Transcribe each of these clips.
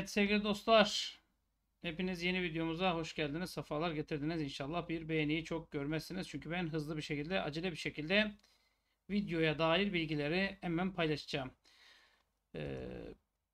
Evet sevgili dostlar. Hepiniz yeni videomuza hoş geldiniz. Safalar getirdiniz. İnşallah bir beğeniyi çok görmezsiniz. Çünkü ben hızlı bir şekilde, acele bir şekilde videoya dair bilgileri hemen paylaşacağım. Ee,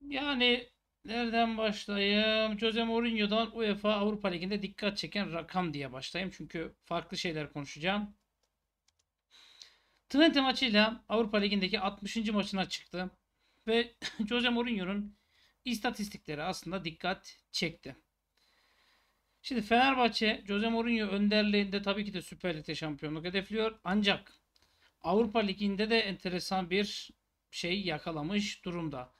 yani nereden başlayayım? Jose Mourinho'dan UEFA Avrupa Ligi'nde dikkat çeken rakam diye başlayayım. Çünkü farklı şeyler konuşacağım. Twente maçıyla Avrupa Ligi'ndeki 60. maçına çıktı. Ve Jose Mourinho'nun istatistikleri aslında dikkat çekti. Şimdi Fenerbahçe Jose Mourinho önderliğinde tabii ki de Süper Lig'de şampiyonluk hedefliyor. Ancak Avrupa Ligi'nde de enteresan bir şey yakalamış durumda.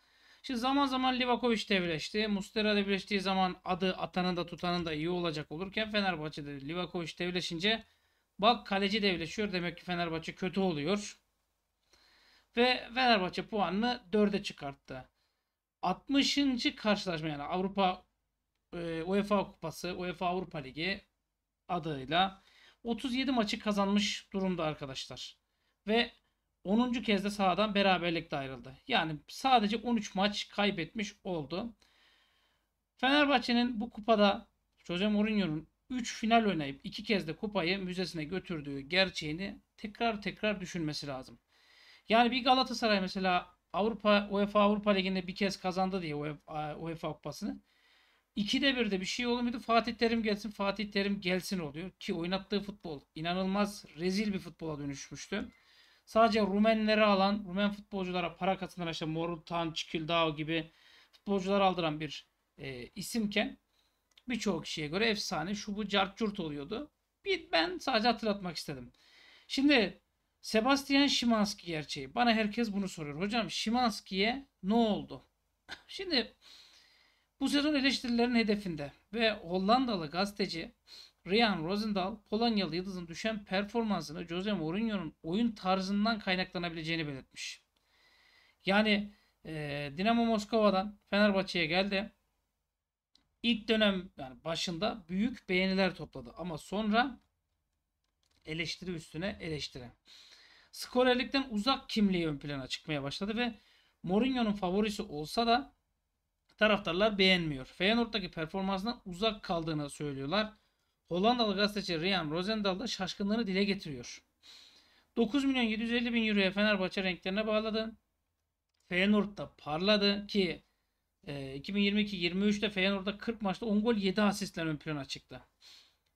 Şimdi zaman zaman Livakovic devleşti. Mustera devleştiği zaman adı atanın da tutanın da iyi olacak olurken Fenerbahçe'de Livakovic devleşince bak kaleci devleşiyor. Demek ki Fenerbahçe kötü oluyor. Ve Fenerbahçe puanını 4'e çıkarttı. 60. karşılaşma yani Avrupa e, UEFA Kupası, UEFA Avrupa Ligi adıyla 37 maçı kazanmış durumda arkadaşlar. Ve 10. kez de sahadan beraberlikle ayrıldı. Yani sadece 13 maç kaybetmiş oldu. Fenerbahçe'nin bu kupada Jose Mourinho'nun 3 final oynayıp 2 kez de kupayı müzesine götürdüğü gerçeğini tekrar tekrar düşünmesi lazım. Yani bir Galatasaray mesela Avrupa UEFA Avrupa Ligi'nde bir kez kazandı diye UEFA, UEFA Kupası'nı. İkide bir de bir şey olmuyordu. Fatih Terim gelsin, Fatih Terim gelsin oluyor. Ki oynattığı futbol inanılmaz rezil bir futbola dönüşmüştü. Sadece Rumenleri alan, Rumen futbolculara para katılan işte Morutan, Çikildao gibi futbolcular aldıran bir e, isimken birçok kişiye göre efsane şu bu cart oluyordu. Bir ben sadece hatırlatmak istedim. Şimdi Sebastian Şimanski gerçeği. Bana herkes bunu soruyor. Hocam Şimanski'ye ne oldu? Şimdi bu sezon eleştirilerin hedefinde ve Hollandalı gazeteci Ryan Rosendahl Polonyalı yıldızın düşen performansını Jose Mourinho'nun oyun tarzından kaynaklanabileceğini belirtmiş. Yani e, Dinamo Moskova'dan Fenerbahçe'ye geldi. İlk dönem yani başında büyük beğeniler topladı ama sonra eleştiri üstüne eleştiri skorerlikten uzak kimliği ön plana çıkmaya başladı ve Mourinho'nun favorisi olsa da taraftarlar beğenmiyor. Feyenoord'daki performansından uzak kaldığını söylüyorlar. Hollandalı gazeteci Rian Rosendahl da şaşkınlığını dile getiriyor. 9 milyon 750 bin euroya Fenerbahçe renklerine bağladı. Feyenoord da parladı ki 2022-23'te e, Feyenoord'da 40 maçta 10 gol 7 asistle ön plana çıktı.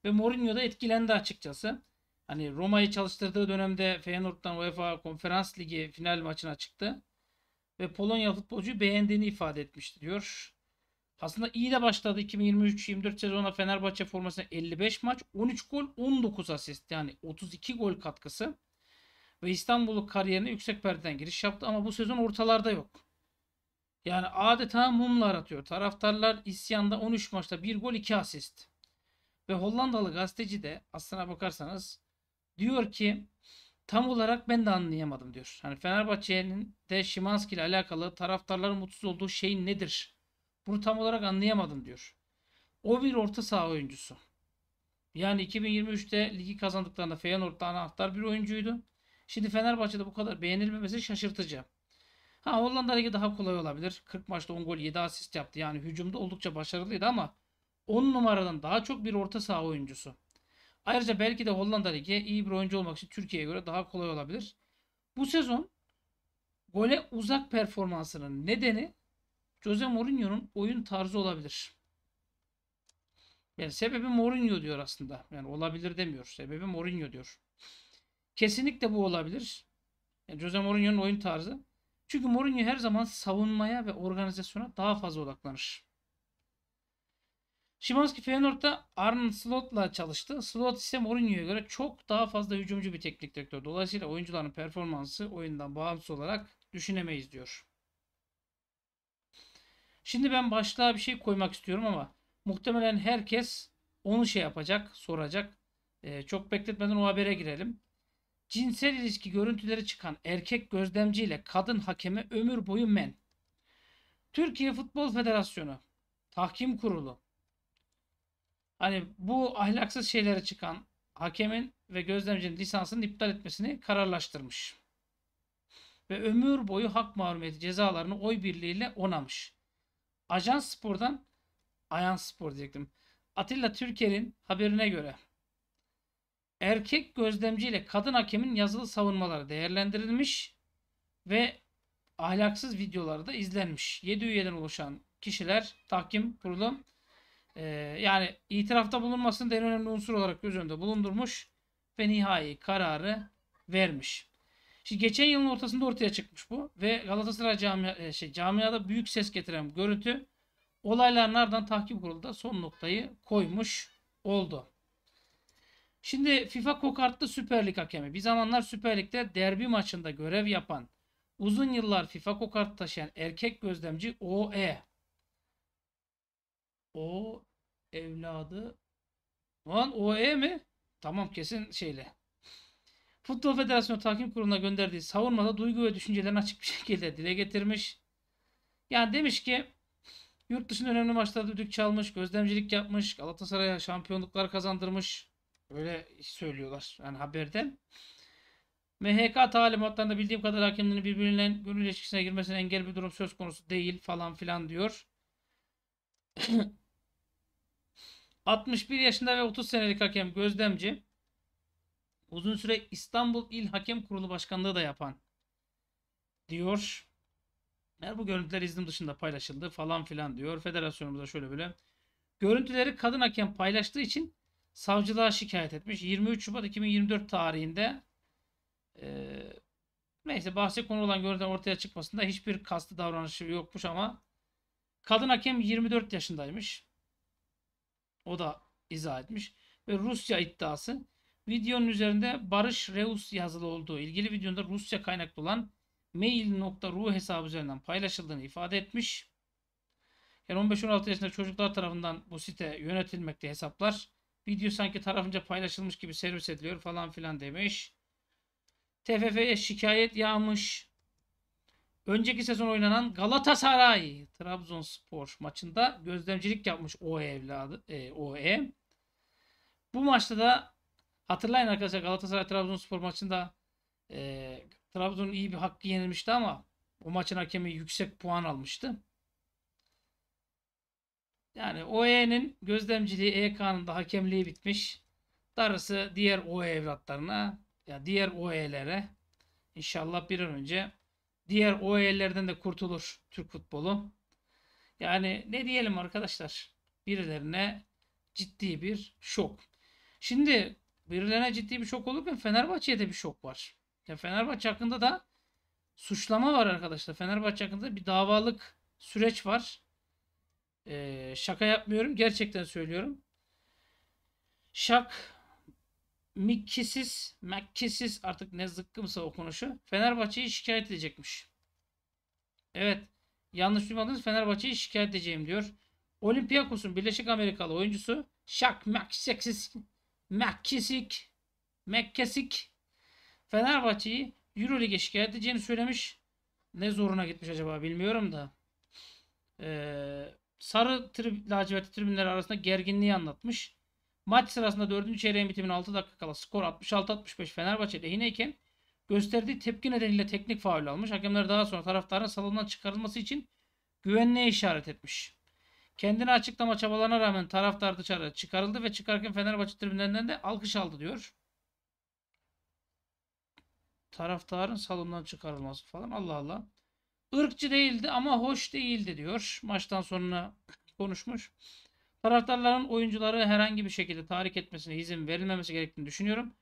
Ve Mourinho da etkilendi açıkçası. Hani Roma'yı çalıştırdığı dönemde Feyenoord'dan UEFA Konferans Ligi final maçına çıktı. Ve Polonya futbolcuyu beğendiğini ifade etmişti diyor. Aslında iyi de başladı 2023-24 sezona Fenerbahçe formasına 55 maç, 13 gol, 19 asist yani 32 gol katkısı. Ve İstanbul'u kariyerine yüksek perdeden giriş yaptı ama bu sezon ortalarda yok. Yani adeta mumlar atıyor. Taraftarlar isyanda 13 maçta 1 gol 2 asist. Ve Hollandalı gazeteci de aslına bakarsanız diyor ki tam olarak ben de anlayamadım diyor. Hani Fenerbahçe'nin de Şimanski ile alakalı taraftarların mutsuz olduğu şey nedir? Bunu tam olarak anlayamadım diyor. O bir orta saha oyuncusu. Yani 2023'te ligi kazandıklarında Feyenoord'da anahtar bir oyuncuydu. Şimdi Fenerbahçe'de bu kadar beğenilmemesi şaşırtıcı. Ha Hollanda daha kolay olabilir. 40 maçta 10 gol 7 asist yaptı. Yani hücumda oldukça başarılıydı ama 10 numaradan daha çok bir orta saha oyuncusu. Ayrıca belki de Hollanda Ligi'ye iyi bir oyuncu olmak için Türkiye'ye göre daha kolay olabilir. Bu sezon gole uzak performansının nedeni Jose Mourinho'nun oyun tarzı olabilir. Yani sebebi Mourinho diyor aslında. Yani olabilir demiyor. Sebebi Mourinho diyor. Kesinlikle bu olabilir. Yani Jose Mourinho'nun oyun tarzı. Çünkü Mourinho her zaman savunmaya ve organizasyona daha fazla odaklanır. Şimanski Feyenoord'da Arne Slot'la çalıştı. Slot ise Mourinho'ya göre çok daha fazla hücumcu bir teknik direktör. Dolayısıyla oyuncuların performansı oyundan bağımsız olarak düşünemeyiz diyor. Şimdi ben başlığa bir şey koymak istiyorum ama muhtemelen herkes onu şey yapacak, soracak. Ee, çok bekletmeden o habere girelim. Cinsel ilişki görüntüleri çıkan erkek gözlemciyle kadın hakeme ömür boyu men. Türkiye Futbol Federasyonu, Tahkim Kurulu, hani bu ahlaksız şeylere çıkan hakemin ve gözlemcinin lisansını iptal etmesini kararlaştırmış. Ve ömür boyu hak mahrumiyeti cezalarını oy birliğiyle onamış. Ajans Spor'dan Ajans Spor diyecektim. Atilla Türker'in haberine göre erkek gözlemci ile kadın hakemin yazılı savunmaları değerlendirilmiş ve ahlaksız videoları da izlenmiş. 7 üyeden oluşan kişiler tahkim kurulu e, yani itirafta bulunmasını en önemli unsur olarak göz önünde bulundurmuş ve nihai kararı vermiş. Şimdi geçen yılın ortasında ortaya çıkmış bu ve Galatasaray cami, e, şey, camiada büyük ses getiren görüntü olayların ardından takip kurulu da son noktayı koymuş oldu. Şimdi FIFA kokartlı Süper Lig hakemi. Bir zamanlar Süper Lig'de derbi maçında görev yapan, uzun yıllar FIFA kokart taşıyan erkek gözlemci OE o evladı Lan OE mi? Tamam kesin şeyle. Futbol Federasyonu takim Kurulu'na gönderdiği savunmada duygu ve düşüncelerini açık bir şekilde dile getirmiş. Yani demiş ki yurt dışında önemli maçlarda düdük çalmış, gözlemcilik yapmış, Galatasaray'a şampiyonluklar kazandırmış. Öyle söylüyorlar yani haberden. MHK talimatlarında bildiğim kadar hakemlerin birbirine gönül ilişkisine girmesine engel bir durum söz konusu değil falan filan diyor. 61 yaşında ve 30 senelik hakem gözlemci. Uzun süre İstanbul İl Hakem Kurulu Başkanlığı da yapan diyor. Yani bu görüntüler iznim dışında paylaşıldı falan filan diyor. Federasyonumuza şöyle böyle. Görüntüleri kadın hakem paylaştığı için savcılığa şikayet etmiş. 23 Şubat 2024 tarihinde e, neyse bahse konu olan görüntüler ortaya çıkmasında hiçbir kastı davranışı yokmuş ama kadın hakem 24 yaşındaymış. O da izah etmiş. Ve Rusya iddiası. Videonun üzerinde Barış Reus yazılı olduğu ilgili videonda Rusya kaynaklı olan mail.ru hesabı üzerinden paylaşıldığını ifade etmiş. Yani 15-16 yaşında çocuklar tarafından bu site yönetilmekte hesaplar. Video sanki tarafınca paylaşılmış gibi servis ediliyor falan filan demiş. TFF'ye şikayet yağmış. Önceki sezon oynanan Galatasaray Trabzonspor maçında gözlemcilik yapmış o evladı e, OE. Bu maçta da hatırlayın arkadaşlar Galatasaray Trabzonspor maçında e, Trabzon'un iyi bir hakkı yenilmişti ama o maçın hakemi yüksek puan almıştı. Yani OE'nin gözlemciliği EK'nın da hakemliği bitmiş. Darısı diğer OE evlatlarına ya diğer OE'lere inşallah bir an önce Diğer o de kurtulur Türk futbolu. Yani ne diyelim arkadaşlar? Birilerine ciddi bir şok. Şimdi birilerine ciddi bir şok olurken Fenerbahçe'ye de bir şok var. Ya Fenerbahçe hakkında da suçlama var arkadaşlar. Fenerbahçe hakkında bir davalık süreç var. Ee, şaka yapmıyorum. Gerçekten söylüyorum. Şak Mikkisiz, Mekkisiz artık ne zıkkımsa okunuşu Fenerbahçe'yi şikayet edecekmiş. Evet. Yanlış duymadınız Fenerbahçe'yi şikayet edeceğim diyor. Olympiakos'un Birleşik Amerikalı oyuncusu Şak Mekkisiz Mekkisik Mekkesik Fenerbahçe'yi Euroleague'e şikayet edeceğini söylemiş. Ne zoruna gitmiş acaba bilmiyorum da. Ee, sarı trib lacivert tribünleri arasında gerginliği anlatmış. Maç sırasında 4. çeyreğin bitimine 6 dakika kala skor 66-65 Fenerbahçe lehine gösterdiği tepki nedeniyle teknik faul almış. Hakemler daha sonra taraftarın salondan çıkarılması için güvenliğe işaret etmiş. Kendini açıklama çabalarına rağmen taraftar dışarı çıkarıldı ve çıkarken Fenerbahçe tribünlerinden de alkış aldı diyor. Taraftarın salondan çıkarılması falan Allah Allah. Irkçı değildi ama hoş değildi diyor. Maçtan sonra konuşmuş. Taraftarların oyuncuları herhangi bir şekilde tahrik etmesine izin verilmemesi gerektiğini düşünüyorum.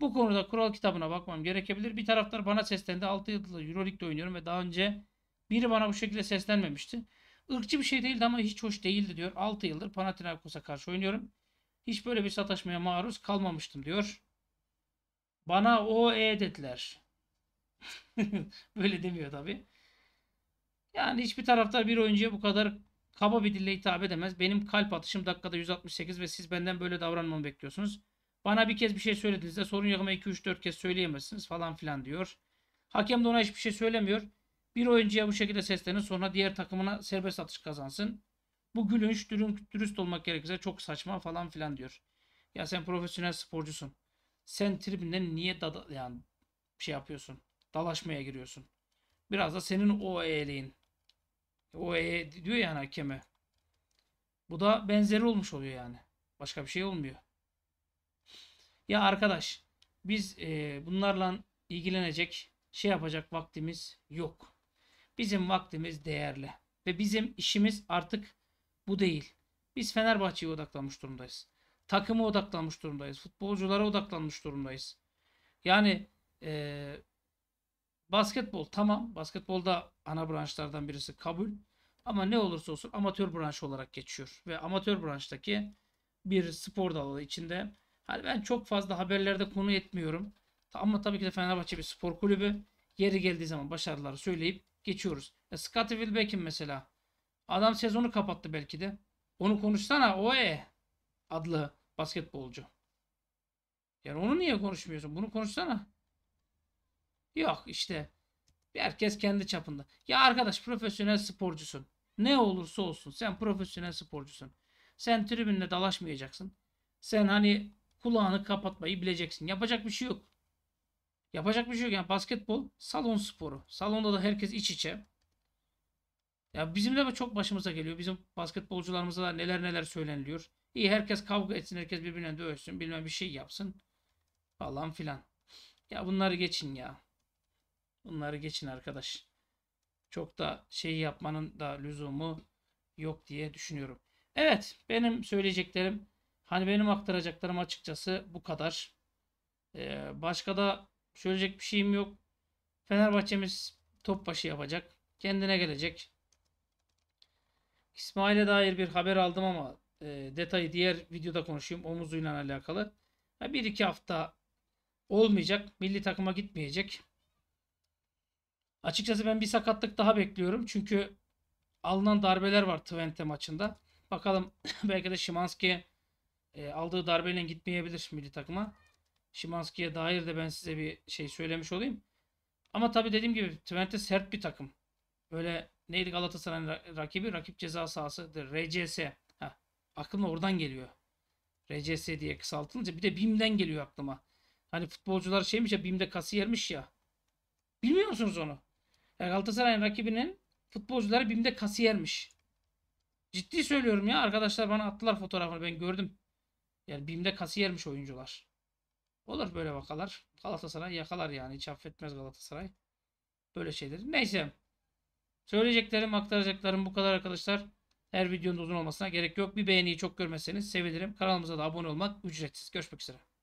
Bu konuda kural kitabına bakmam gerekebilir. Bir taraftar bana seslendi. 6 yıldır Euroleague'de oynuyorum ve daha önce biri bana bu şekilde seslenmemişti. Irkçı bir şey değildi ama hiç hoş değildi diyor. 6 yıldır Panathinaikos'a karşı oynuyorum. Hiç böyle bir sataşmaya maruz kalmamıştım diyor. Bana o e dediler. böyle demiyor tabi. Yani hiçbir taraftar bir oyuncuya bu kadar Kaba bir dille hitap edemez. Benim kalp atışım dakikada 168 ve siz benden böyle davranmamı bekliyorsunuz. Bana bir kez bir şey söylediğinizde sorun yakıma 2-3-4 kez söyleyemezsiniz falan filan diyor. Hakem de ona hiçbir şey söylemiyor. Bir oyuncuya bu şekilde seslenin sonra diğer takımına serbest atış kazansın. Bu gülünç dürüst olmak gerekirse çok saçma falan filan diyor. Ya sen profesyonel sporcusun. Sen tribünde niye dada, yani şey yapıyorsun? Dalaşmaya giriyorsun. Biraz da senin o eğleğin. O e diyor yani hakeme. Bu da benzeri olmuş oluyor yani. Başka bir şey olmuyor. Ya arkadaş biz e, bunlarla ilgilenecek şey yapacak vaktimiz yok. Bizim vaktimiz değerli. Ve bizim işimiz artık bu değil. Biz Fenerbahçe'ye odaklanmış durumdayız. Takımı odaklanmış durumdayız. Futbolculara odaklanmış durumdayız. Yani e, Basketbol tamam. Basketbolda ana branşlardan birisi kabul. Ama ne olursa olsun amatör branş olarak geçiyor. Ve amatör branştaki bir spor dalı içinde. Hani ben çok fazla haberlerde konu etmiyorum. Ama tabii ki de Fenerbahçe bir spor kulübü. Yeri geldiği zaman başarıları söyleyip geçiyoruz. E, Scottie Wilbeck'in mesela. Adam sezonu kapattı belki de. Onu konuşsana o e adlı basketbolcu. Yani onu niye konuşmuyorsun? Bunu konuşsana. Yok işte herkes kendi çapında. Ya arkadaş profesyonel sporcusun. Ne olursa olsun sen profesyonel sporcusun. Sen tribünle dalaşmayacaksın. Sen hani kulağını kapatmayı bileceksin. Yapacak bir şey yok. Yapacak bir şey yok. Yani basketbol salon sporu. Salonda da herkes iç içe. Ya bizim de çok başımıza geliyor. Bizim basketbolcularımıza da neler neler söyleniliyor. İyi herkes kavga etsin, herkes birbirine dövsün, bilmem bir şey yapsın falan filan. Ya bunları geçin ya. Bunları geçin arkadaş. Çok da şey yapmanın da lüzumu yok diye düşünüyorum. Evet benim söyleyeceklerim hani benim aktaracaklarım açıkçası bu kadar. Ee, başka da söyleyecek bir şeyim yok. Fenerbahçe'miz top başı yapacak. Kendine gelecek. İsmail'e dair bir haber aldım ama e, detayı diğer videoda konuşayım. Omuzuyla alakalı. Ha, bir iki hafta olmayacak. Milli takıma gitmeyecek. Açıkçası ben bir sakatlık daha bekliyorum. Çünkü alınan darbeler var Twente maçında. Bakalım belki de Şimanski e, aldığı darbeyle gitmeyebilir milli takıma. Şimanski'ye dair de ben size bir şey söylemiş olayım. Ama tabii dediğim gibi Twente sert bir takım. Böyle neydi Galatasaray'ın rakibi? Rakip ceza sahası. RCS. Heh, aklıma oradan geliyor. RCS diye kısaltılınca. Bir de BİM'den geliyor aklıma. Hani futbolcular şeymiş ya BİM'de yermiş ya. Bilmiyor musunuz onu? Ya Galatasaray'ın rakibinin futbolcuları BİM'de kasiyermiş. Ciddi söylüyorum ya. Arkadaşlar bana attılar fotoğrafını. Ben gördüm. Yani BİM'de kasiyermiş oyuncular. Olur böyle vakalar. Galatasaray yakalar yani. Hiç affetmez Galatasaray. Böyle şeyler. Neyse. Söyleyeceklerim, aktaracaklarım bu kadar arkadaşlar. Her videonun uzun olmasına gerek yok. Bir beğeniyi çok görmezseniz sevinirim. Kanalımıza da abone olmak ücretsiz. Görüşmek üzere.